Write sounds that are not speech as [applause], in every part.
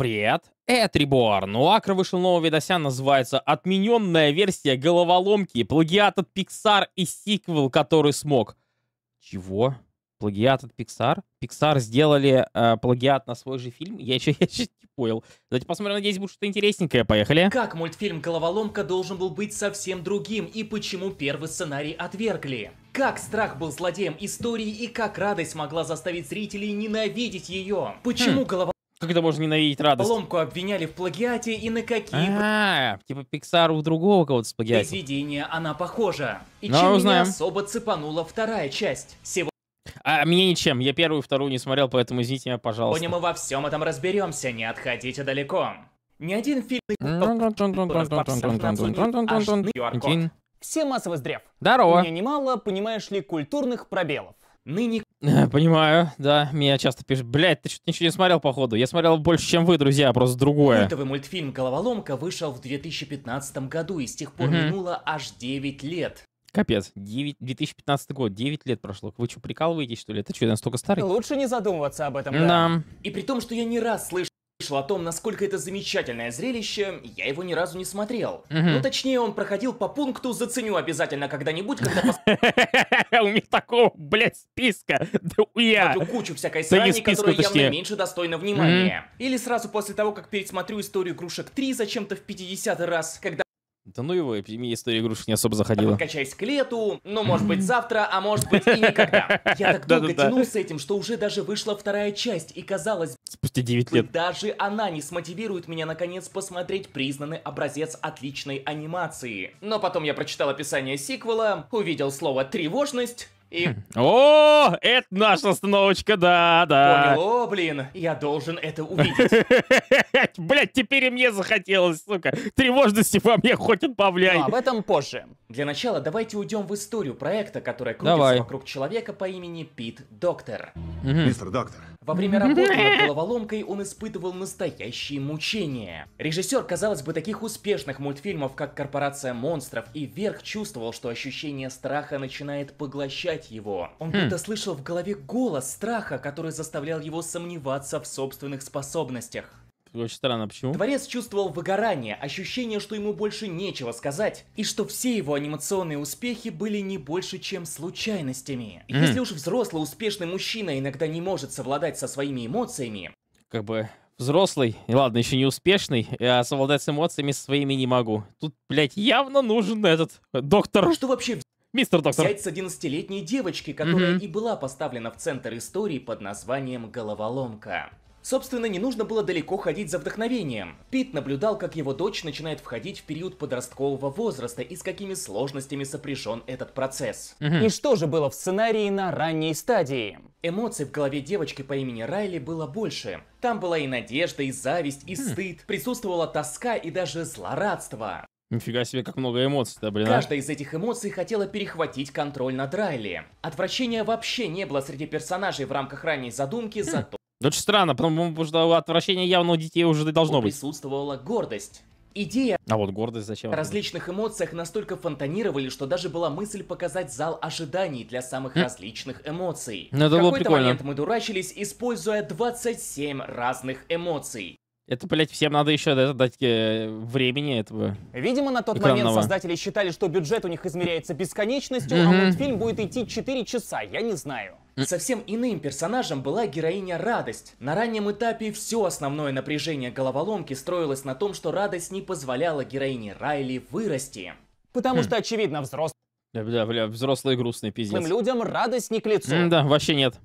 Привет, это Ребуарн. У Акра вышел новый видосян, называется «Отмененная версия головоломки. Плагиат от Pixar и сиквел, который смог». Чего? Плагиат от Pixar? Pixar сделали э, плагиат на свой же фильм? Я еще, [laughs] я еще не понял. Давайте посмотрим, надеюсь, будет что-то интересненькое. Поехали. Как мультфильм «Головоломка» должен был быть совсем другим и почему первый сценарий отвергли? Как страх был злодеем истории и как радость могла заставить зрителей ненавидеть ее? Почему хм. головоломка как это можно ненавидеть радость? Поломку обвиняли в плагиате и на какие... А, типа Пиксар у другого кого-то сплагиатил. Произведение она похожа. И Но ну, а чем узнаем. меня особо цепанула вторая часть. Сегодня... А мне ничем. Я первую и вторую не смотрел, поэтому извините меня, пожалуйста. Сегодня мы во всем этом разберемся, не отходите далеко. Ни один фильм... Все массовый сдрев. Здорово. У меня немало, понимаешь ли, культурных пробелов. Ныне... Э, понимаю, да. Меня часто пишут, блядь, ты что-то ничего не смотрел, походу. Я смотрел больше, чем вы, друзья, просто другое. Культовый мультфильм «Головоломка» вышел в 2015 году, и с тех пор угу. минуло аж 9 лет. Капец, 9, 2015 год, 9 лет прошло. Вы что, прикалываетесь, что ли? Это что, я настолько старый? Лучше не задумываться об этом, да. да. И при том, что я не раз слышал слышал о том, насколько это замечательное зрелище, я его ни разу не смотрел. Угу. Ну, точнее, он проходил по пункту «Заценю обязательно когда-нибудь, когда [laughs] У них такого, блядь, списка. Да я. кучу всякой срани, которая явно меньше достойна внимания. Или сразу после того, как пересмотрю историю игрушек 3 зачем-то в 50 раз, когда да ну его, эпидемия история игрушек не особо заходила. Подкачайся к лету, ну, может быть, завтра, а может быть, и никогда. Я так [laughs] долго тянул с этим, что уже даже вышла вторая часть, и казалось... Спустя 9 лет. Даже она не смотивирует меня, наконец, посмотреть признанный образец отличной анимации. Но потом я прочитал описание сиквела, увидел слово «тревожность», и... Хм. О, это наша остановочка, да, да. Понял, о, блин, я должен это увидеть. [laughs] Блять, теперь и мне захотелось, сука. Тревожности во мне хоть отбавляй. Но ну, об этом позже. Для начала давайте уйдем в историю проекта, который крутится Давай. вокруг человека по имени Пит Доктор. Мистер Доктор, во время работы [laughs] над головоломкой он испытывал настоящие мучения. Режиссер, казалось бы, таких успешных мультфильмов, как «Корпорация монстров» и «Вверх» чувствовал, что ощущение страха начинает поглощать его. Он хм. будто слышал в голове голос страха, который заставлял его сомневаться в собственных способностях. Очень странно, почему? Творец чувствовал выгорание, ощущение, что ему больше нечего сказать, и что все его анимационные успехи были не больше, чем случайностями. Mm. Если уж взрослый успешный мужчина иногда не может совладать со своими эмоциями... Как бы взрослый, ладно, еще не успешный, э, а совладать с эмоциями своими не могу. Тут, блядь, явно нужен этот доктор. Ну что вообще Мистер доктор. Взять с 11-летней девочки, которая mm-hmm. и была поставлена в центр истории под названием «Головоломка». Собственно, не нужно было далеко ходить за вдохновением. Пит наблюдал, как его дочь начинает входить в период подросткового возраста и с какими сложностями сопряжен этот процесс. Угу. И что же было в сценарии на ранней стадии? Эмоций в голове девочки по имени Райли было больше. Там была и надежда, и зависть, и хм. стыд, присутствовала тоска и даже злорадство. Нифига себе, как много эмоций да блин. А. Каждая из этих эмоций хотела перехватить контроль над Райли. Отвращения вообще не было среди персонажей в рамках ранней задумки, хм. зато ну, Очень странно, потому что отвращение явно у детей уже должно быть. Присутствовала гордость. Идея а вот гордость зачем? различных эмоциях настолько фонтанировали, что даже была мысль показать зал ожиданий для самых М? различных эмоций. Ну, это В было прикольно. момент мы дурачились, используя 27 разных эмоций. Это, блядь, всем надо еще да, дать э, времени этого. Видимо, на тот экранного. момент создатели считали, что бюджет у них измеряется бесконечностью, а мультфильм будет идти 4 часа, я не знаю. Совсем иным персонажем была героиня Радость. На раннем этапе все основное напряжение головоломки строилось на том, что Радость не позволяла героине Райли вырасти. Потому хм. что, очевидно, взрослый. Бля, бля, бля, взрослые грустные пиздец. людям радость не к лицу. да, вообще нет.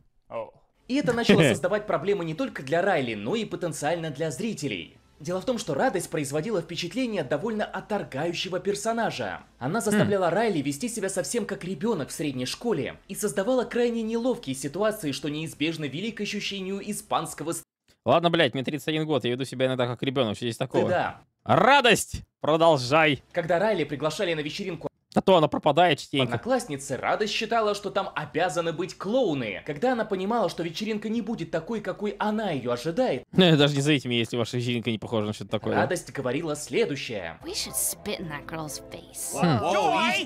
И это начало [laughs] создавать проблемы не только для Райли, но и потенциально для зрителей. Дело в том, что радость производила впечатление довольно отторгающего персонажа. Она заставляла Райли вести себя совсем как ребенок в средней школе и создавала крайне неловкие ситуации, что неизбежно вели к ощущению испанского... Ладно, блядь, мне 31 год, я веду себя иногда как ребенок, что здесь такого? Ты да. Радость! Продолжай! Когда Райли приглашали на вечеринку а то она пропадает частенько. Одноклассница Рада считала, что там обязаны быть клоуны. Когда она понимала, что вечеринка не будет такой, какой она ее ожидает. [laughs] Э, даже не за этими, если ваша вечеринка не похожа на что-то такое. Радость говорила следующее. Хм.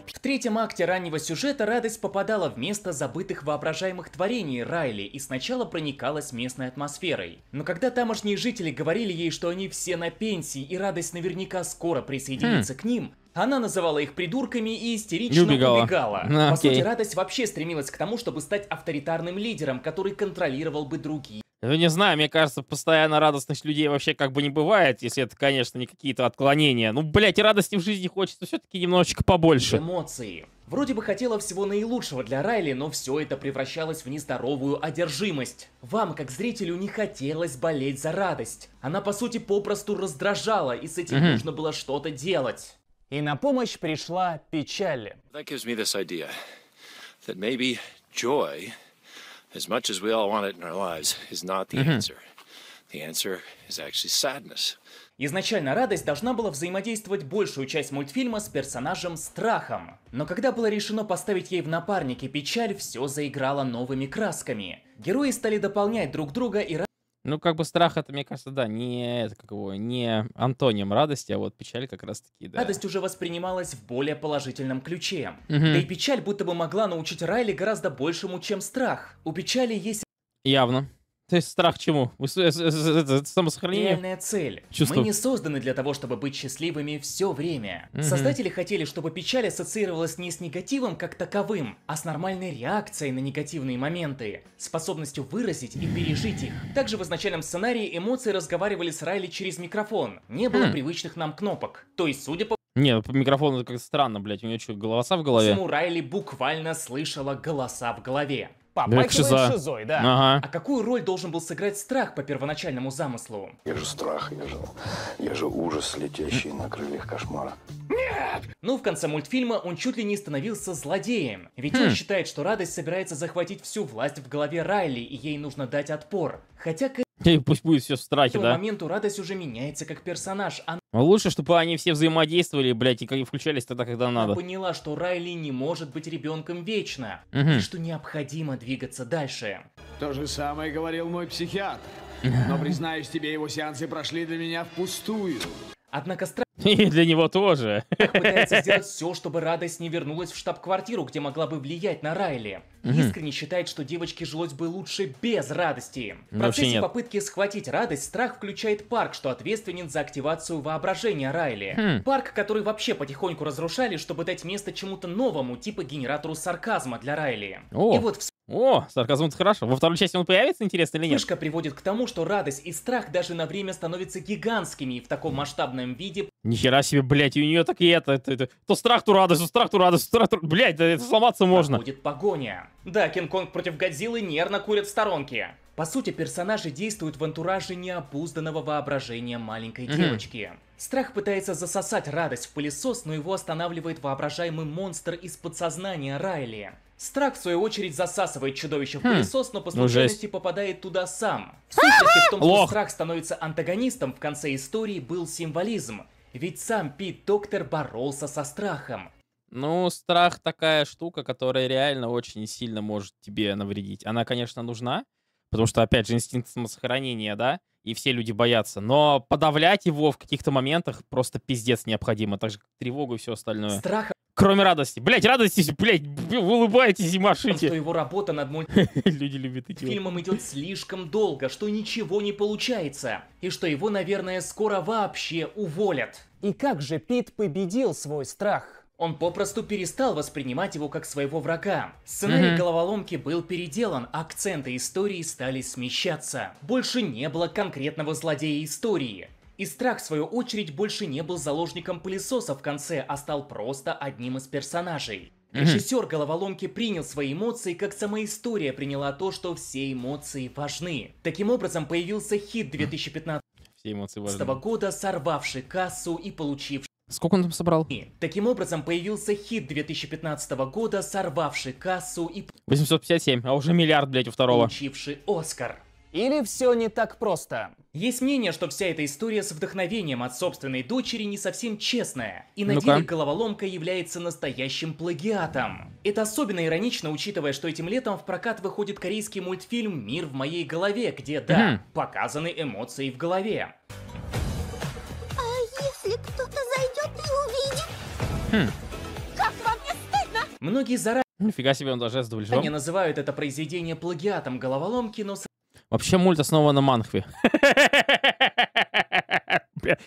В третьем акте раннего сюжета Радость попадала в место забытых воображаемых творений Райли и сначала проникалась местной атмосферой. Но когда тамошние жители говорили ей, что они все на пенсии и Радость наверняка скоро присоединится хм. к ним, она называла их придурками и истерично убегала. убегала. А, По сути, радость вообще стремилась к тому, чтобы стать авторитарным лидером, который контролировал бы другие. Ну, не знаю, мне кажется, постоянно радостность людей вообще как бы не бывает, если это, конечно, не какие-то отклонения. Ну, блять, и радости в жизни хочется все-таки немножечко побольше. Эмоции. Вроде бы хотела всего наилучшего для Райли, но все это превращалось в нездоровую одержимость. Вам, как зрителю, не хотелось болеть за радость. Она, по сути, попросту раздражала, и с этим Мгм. нужно было что-то делать. И на помощь пришла печаль. That gives me this idea that maybe joy, as much as we all want it in our lives, is not the answer. The answer is actually sadness. Изначально радость должна была взаимодействовать большую часть мультфильма с персонажем Страхом. Но когда было решено поставить ей в напарники печаль, все заиграло новыми красками. Герои стали дополнять друг друга и радость. Ну, как бы страх это, мне кажется, да, не, это, как его, не антоним радости, а вот печаль как раз-таки, да. Радость уже воспринималась в более положительном ключе. Угу. Да и печаль будто бы могла научить Райли гораздо большему, чем страх. У печали есть... Явно. То есть страх чему? Самосохранение? Реальная цель. Чувствую. Мы не созданы для того, чтобы быть счастливыми все время. Угу. Создатели хотели, чтобы печаль ассоциировалась не с негативом как таковым, а с нормальной реакцией на негативные моменты, способностью выразить и пережить их. Также в изначальном сценарии эмоции разговаривали с Райли через микрофон. Не было хм. привычных нам кнопок. То есть, судя по не, ну, микрофон это как странно, блядь, у нее что, голоса в голове? Почему Райли буквально слышала голоса в голове? Папа Дрек Шиза. Шизой, да. Ага. А какую роль должен был сыграть страх по первоначальному замыслу? Я же страх, я же, я же ужас, летящий на крыльях кошмара. Нет! Ну, в конце мультфильма он чуть ли не становился злодеем. Ведь хм. он считает, что Радость собирается захватить всю власть в голове Райли, и ей нужно дать отпор. Хотя к [laughs] пусть будет все в страхе, да? К моменту радость уже меняется как персонаж. Она... Ну, лучше, чтобы они все взаимодействовали, блядь, и включались тогда, когда надо. Она поняла, что Райли не может быть ребенком вечно, угу. и что необходимо двигаться дальше. То же самое говорил мой психиатр. [laughs] Но, признаюсь тебе, его сеансы прошли для меня впустую. Однако страх... [laughs] И для него тоже. пытается [laughs] сделать все, чтобы радость не вернулась в штаб-квартиру, где могла бы влиять на Райли. Искренне считает, что девочке жилось бы лучше без радости. В ну, процессе попытки схватить радость, страх включает Парк, что ответственен за активацию воображения Райли. Хм. Парк, который вообще потихоньку разрушали, чтобы дать место чему-то новому, типа генератору сарказма для Райли. И вот в о, сарказм хорошо. Во второй части он появится, интересно или нет? Вспышка приводит к тому, что радость и страх даже на время становятся гигантскими и в таком масштабном виде... Нихера себе, блядь, у нее так и это, это, это... То страх, то радость, то страх, то радость, то страх, то... Блядь, это сломаться можно. Будет погоня. Да, Кинг-Конг против Годзиллы нервно курят сторонки. По сути, персонажи действуют в антураже необузданного воображения маленькой девочки. Страх пытается засосать радость в пылесос, но его останавливает воображаемый монстр из подсознания Райли. Страх, в свою очередь, засасывает чудовище в хм. пылесос, но по ну, случайности попадает туда сам. [laughs] В сущности, в том, что страх становится антагонистом, в конце истории был символизм. Ведь сам Пит Доктор боролся со страхом. Ну, страх такая штука, которая реально очень сильно может тебе навредить. Она, конечно, нужна, потому что, опять же, инстинкт самосохранения, да, и все люди боятся. Но подавлять его в каких-то моментах просто пиздец необходимо, так же как тревогу и все остальное. Страх Кроме радости. Блять, радости, блять, улыбайтесь и машите. Что его работа над мульт. [laughs] Люди любят эти фильмом идет слишком долго, что ничего не получается. И что его, наверное, скоро вообще уволят. И как же Пит победил свой страх? Он попросту перестал воспринимать его как своего врага. Сценарий mm-hmm. головоломки был переделан, акценты истории стали смещаться. Больше не было конкретного злодея истории. И страх, в свою очередь, больше не был заложником пылесоса в конце, а стал просто одним из персонажей. Режиссер головоломки принял свои эмоции, как сама история приняла то, что все эмоции важны. Таким образом, появился хит 2015 mm года, сорвавший кассу и получивший Сколько он там собрал? таким образом, появился хит 2015 года, сорвавший кассу и... 857, а уже миллиард, блядь, у второго. Получивший Оскар. Или все не так просто? Есть мнение, что вся эта история с вдохновением от собственной дочери не совсем честная, и на ну деле головоломка является настоящим плагиатом. Это особенно иронично, учитывая, что этим летом в прокат выходит корейский мультфильм «Мир в моей голове», где, да, угу. показаны эмоции в голове. А если кто-то зайдет и увидит? Хм. Как вам не стыдно? Многие заранее... Нифига себе, он даже с дубляжом. Они называют это произведение плагиатом головоломки, но... Вообще мульт основан на манхве. [laughs]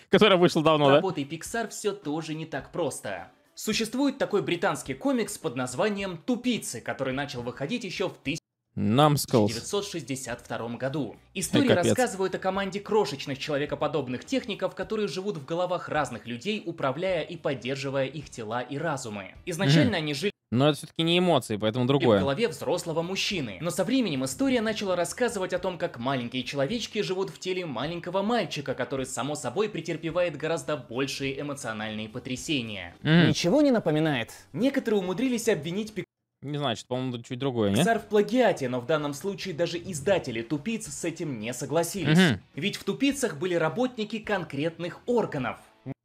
Которая вышла давно, да? Работой Pixar все тоже не так просто. Существует такой британский комикс под названием «Тупицы», который начал выходить еще в 1962 году. Истории ну, рассказывают о команде крошечных человекоподобных техников, которые живут в головах разных людей, управляя и поддерживая их тела и разумы. Изначально mm-hmm. они жили но это все-таки не эмоции, поэтому другое. И в голове взрослого мужчины. Но со временем история начала рассказывать о том, как маленькие человечки живут в теле маленького мальчика, который, само собой, претерпевает гораздо большие эмоциональные потрясения. Mm. Ничего не напоминает? Некоторые умудрились обвинить Пик... Не знаю, что, по-моему, чуть другое, нет? Пиксар в плагиате, но в данном случае даже издатели тупиц с этим не согласились. Угу. Ведь в тупицах были работники конкретных органов.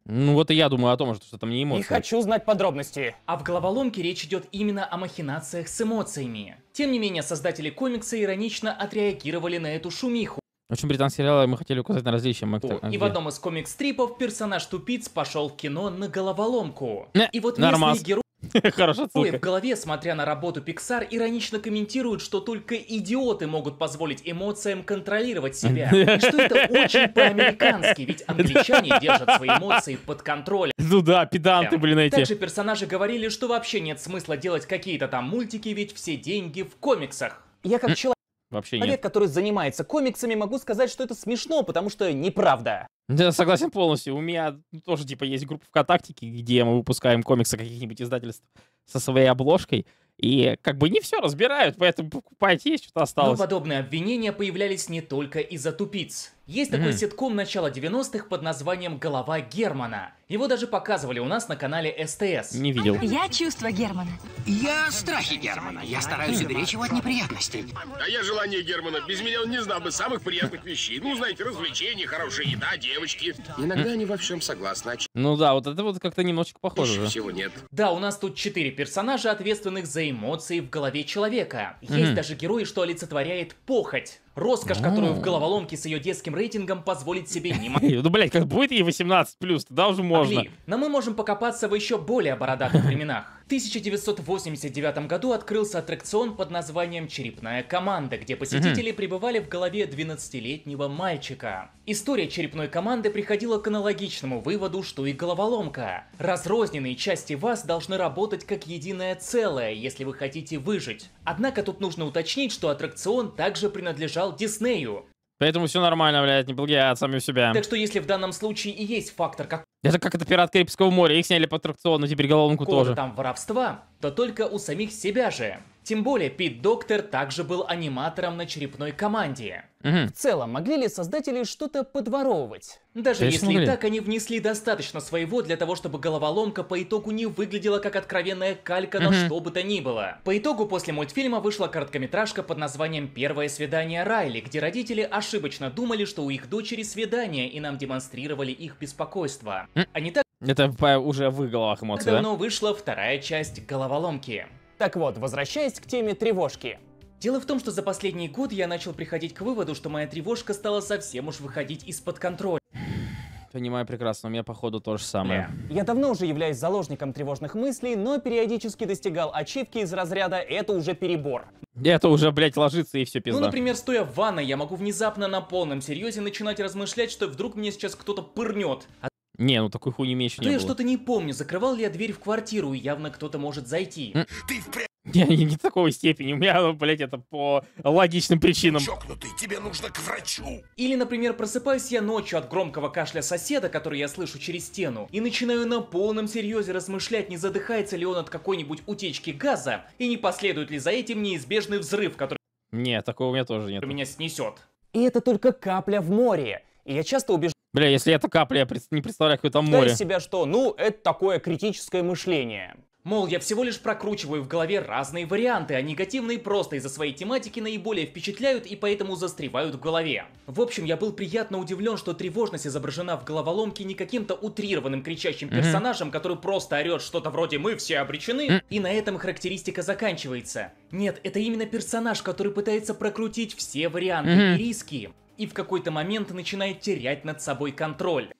Ну вот и я думаю о том, что это мне эмоции. Не хочу знать подробности. А в головоломке речь идет именно о махинациях с эмоциями. Тем не менее, создатели комикса иронично отреагировали на эту шумиху. В общем, британский сериал мы хотели указать на различия. Мы... И в одном из комикс-стрипов персонаж тупиц пошел в кино на головоломку. Не, э, и вот нормас. местные герои [laughs] Хорошо. Ой, в голове, смотря на работу Pixar, иронично комментируют, что только идиоты могут позволить эмоциям контролировать себя. [laughs] И что это очень по-американски, ведь [laughs] англичане держат свои эмоции под контролем. Ну да, педанты, блин, эти. Также персонажи говорили, что вообще нет смысла делать какие-то там мультики, ведь все деньги в комиксах. Я как человек... Вообще нет. Человек, который занимается комиксами, могу сказать, что это смешно, потому что неправда. Да, согласен полностью. У меня тоже, типа, есть группа ВКонтакте, где мы выпускаем комиксы каких-нибудь издательств со своей обложкой. И как бы не все разбирают, поэтому покупать есть, что-то осталось. Но подобные обвинения появлялись не только из-за тупиц. Есть такой mm-hmm. ситком начала 90-х под названием «Голова Германа». Его даже показывали у нас на канале СТС. Не видел. Я чувство Германа. Я страхи Германа. Я стараюсь уберечь его от неприятностей. А я желание Германа. Без меня он не знал бы самых приятных вещей. Ну, знаете, развлечения, хорошая еда, девочки. Иногда они во всем согласны. Ну да, вот это вот как-то немножечко похоже. Еще всего нет. Да, у нас тут четыре персонажа, ответственных за эмоции в голове человека. Есть даже герой, что олицетворяет похоть. Роскошь, которую в головоломке с ее детским рейтингом позволит себе не [laughs] Ну, блять, как будет ей 18+, тогда уже можно. Но мы можем покопаться в еще более бородатых временах. 1989 году открылся аттракцион под названием «Черепная команда», где посетители mm-hmm. пребывали в голове 12-летнего мальчика. История черепной команды приходила к аналогичному выводу, что и головоломка. Разрозненные части вас должны работать как единое целое, если вы хотите выжить. Однако тут нужно уточнить, что аттракцион также принадлежал Диснею, Поэтому все нормально, блядь, не плагиат сами у себя. Так что если в данном случае и есть фактор как... Это как это «Пират Карибского моря», их сняли по аттракциону, теперь головоломку тоже. там воровства, то только у самих себя же. Тем более, Пит Доктор также был аниматором на черепной команде. Угу. В целом, могли ли создатели что-то подворовывать? Даже Конечно, если могли. так, они внесли достаточно своего для того, чтобы головоломка по итогу не выглядела как откровенная калька на что бы то ни было. По итогу, после мультфильма вышла короткометражка под названием «Первое свидание Райли», где родители ошибочно думали, что у их дочери свидание, и нам демонстрировали их беспокойство. А не так... Это уже в их головах эмоции, Давно да? вышла вторая часть головоломки. Так вот, возвращаясь к теме тревожки. Дело в том, что за последний год я начал приходить к выводу, что моя тревожка стала совсем уж выходить из-под контроля. Понимаю прекрасно, у меня походу то же самое. Yeah. Я давно уже являюсь заложником тревожных мыслей, но периодически достигал ачивки из разряда «это уже перебор». Это уже, блядь, ложится и все ну, пизда. Ну, например, стоя в ванной, я могу внезапно на полном серьезе начинать размышлять, что вдруг мне сейчас кто-то пырнет. А не, ну такой хуйни меньше а не было. я что-то не помню, закрывал ли я дверь в квартиру, и явно кто-то может зайти. Ты Не, не, не такой степени. У меня, ну, блядь, это по логичным причинам. Чокнутый, тебе нужно к врачу. Или, например, просыпаюсь я ночью от громкого кашля соседа, который я слышу через стену, и начинаю на полном серьезе размышлять, не задыхается ли он от какой-нибудь утечки газа, и не последует ли за этим неизбежный взрыв, который... Нет, такого у меня тоже нет. Меня снесет. И это только капля в море. И я часто убеждаю... Бля, если это капля, я не представляю, какое там море. Дай себя что? Ну, это такое критическое мышление. Мол, я всего лишь прокручиваю в голове разные варианты, а негативные просто из-за своей тематики наиболее впечатляют и поэтому застревают в голове. В общем, я был приятно удивлен, что тревожность изображена в головоломке не каким-то утрированным кричащим персонажем, который просто орет что-то вроде «мы все обречены», и на этом характеристика заканчивается. Нет, это именно персонаж, который пытается прокрутить все варианты и риски и в какой-то момент начинает терять над собой контроль.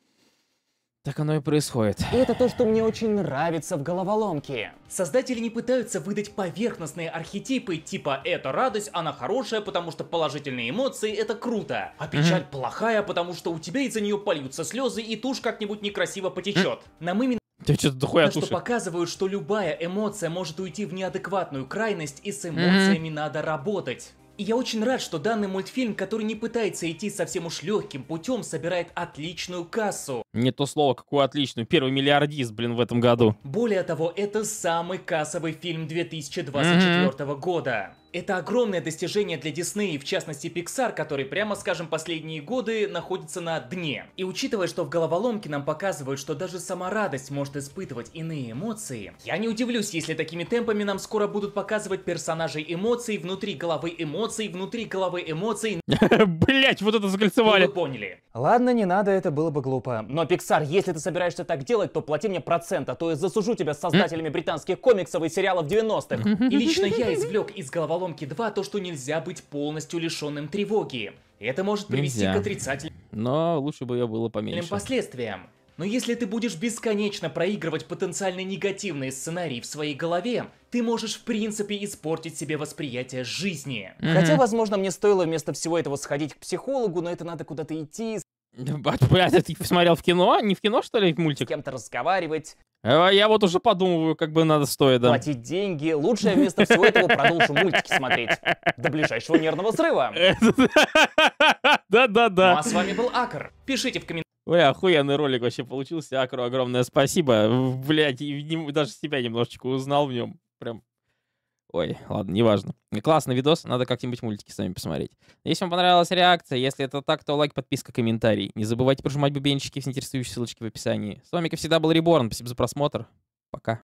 Так оно и происходит. И это то, что мне очень нравится в головоломке. Создатели не пытаются выдать поверхностные архетипы, типа «это радость, она хорошая, потому что положительные эмоции — это круто», а печаль mm-hmm. плохая, потому что у тебя из-за нее польются слезы и тушь как-нибудь некрасиво потечет. Mm-hmm. Нам именно я что-то дохуя что показывают, что любая эмоция может уйти в неадекватную крайность, и с эмоциями mm-hmm. надо работать. И я очень рад, что данный мультфильм, который не пытается идти совсем уж легким путем, собирает отличную кассу. Не то слово, какую отличную. Первый миллиардист, блин, в этом году. Более того, это самый кассовый фильм 2024 mm-hmm. года. Это огромное достижение для Диснея, в частности Pixar, который, прямо скажем, последние годы находится на дне. И учитывая, что в головоломке нам показывают, что даже сама радость может испытывать иные эмоции, я не удивлюсь, если такими темпами нам скоро будут показывать персонажей эмоций внутри головы эмоций, внутри головы эмоций. [laughs] Блять, вот это закольцевали. Вы поняли. Ладно, не надо, это было бы глупо. Но Pixar, если ты собираешься так делать, то плати мне процент, а то я засужу тебя с создателями британских комиксов и сериалов 90-х. И лично я извлек из головоломки 2 то, что нельзя быть полностью лишенным тревоги. Это может привести нельзя. к отрицательным... Но лучше бы ее было поменьше. ...последствиям. Но если ты будешь бесконечно проигрывать потенциально негативные сценарии в своей голове, ты можешь в принципе испортить себе восприятие жизни. Mm-hmm. Хотя, возможно, мне стоило вместо всего этого сходить к психологу, но это надо куда-то идти, Блядь, а ты смотрел в кино? Не в кино, что ли, мультик? С кем-то разговаривать. Э, я вот уже подумываю, как бы надо стоит, да. Платить деньги. Лучшее я вместо всего этого продолжу мультики смотреть. До ближайшего нервного срыва. [laughs] Да-да-да. Ну а с вами был Акр. Пишите в комментариях. Бля, охуенный ролик вообще получился. Акру огромное спасибо. Блядь, даже себя немножечко узнал в нем. Прям Ой, ладно, неважно. Классный видос, надо как-нибудь мультики с вами посмотреть. Если вам понравилась реакция, если это так, то лайк, подписка, комментарий. Не забывайте прожимать бубенчики, с интересующие ссылочки в описании. С вами, как всегда, был Реборн. Спасибо за просмотр. Пока.